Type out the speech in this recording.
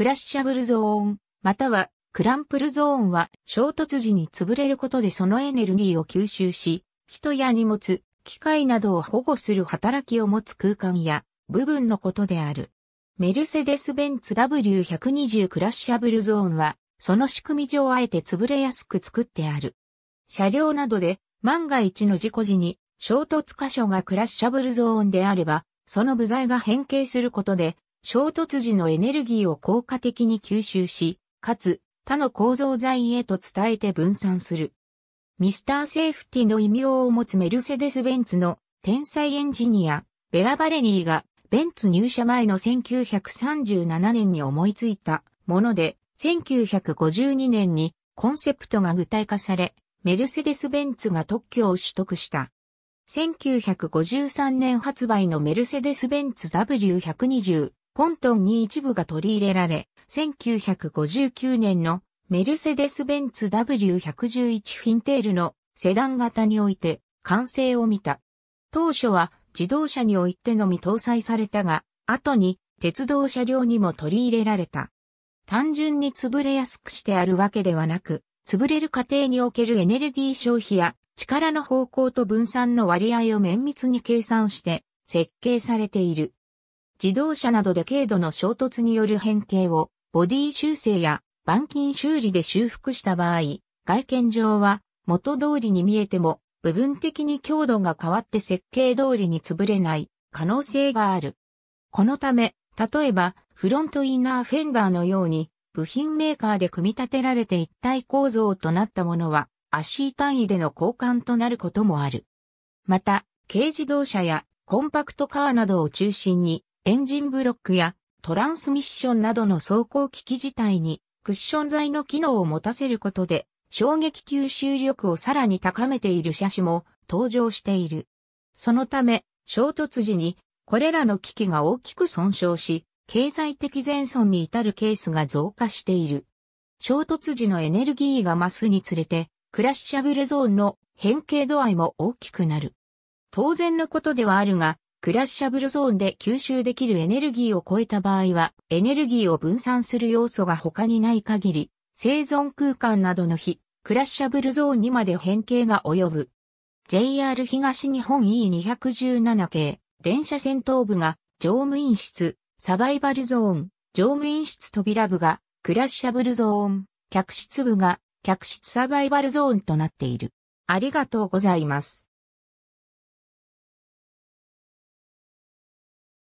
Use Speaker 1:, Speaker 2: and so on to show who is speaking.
Speaker 1: クラッシャブルゾーン、またはクランプルゾーンは衝突時に潰れることでそのエネルギーを吸収し、人や荷物、機械などを保護する働きを持つ空間や部分のことである。メルセデス・ベンツ W120 クラッシャブルゾーンは、その仕組み上あえて潰れやすく作ってある。車両などで万が一の事故時に衝突箇所がクラッシャブルゾーンであれば、その部材が変形することで衝突時のエネルギーを効果的に吸収し、かつ他の構造材へと伝えて分散する。ミスターセーフティの異名を持つメルセデス・ベンツの天才エンジニア、ベラ・バレリーが、ベンツ入社前の1937年に思いついたもので、1952年にコンセプトが具体化され、メルセデス・ベンツが特許を取得した。1953年発売のメルセデス・ベンツ W120 ントンに一部が取り入れられ、1959年のメルセデス・ベンツ W111 フィンテールのセダン型において完成を見た。当初は自動車においてのみ搭載されたが、後に鉄道車両にも取り入れられた。単純に潰れやすくしてあるわけではなく、潰れる過程におけるエネルギー消費や力の方向と分散の割合を綿密に計算して設計されている。自動車などで軽度の衝突による変形をボディ修正や板金修理で修復した場合、外見上は元通りに見えても部分的に強度が変わって設計通りに潰れない可能性がある。このため、例えばフロントインナーフェンダーのように部品メーカーで組み立てられて一体構造となったものは足単位での交換となることもある。また、軽自動車やコンパクトカーなどを中心にエンジンブロックやトランスミッションなどの走行機器自体にクッション材の機能を持たせることで衝撃吸収力をさらに高めている車種も登場している。そのため衝突時にこれらの機器が大きく損傷し経済的全損に至るケースが増加している。衝突時のエネルギーが増すにつれてクラッシャブルゾーンの変形度合いも大きくなる。当然のことではあるが、クラッシャブルゾーンで吸収できるエネルギーを超えた場合は、エネルギーを分散する要素が他にない限り、生存空間などの非、クラッシャブルゾーンにまで変形が及ぶ。JR 東日本 E217 系、電車戦闘部が、乗務員室、サバイバルゾーン、乗務員室扉部が、クラッシャブルゾーン、客室部が、客室サバイバルゾーンとなっている。ありがとうございます。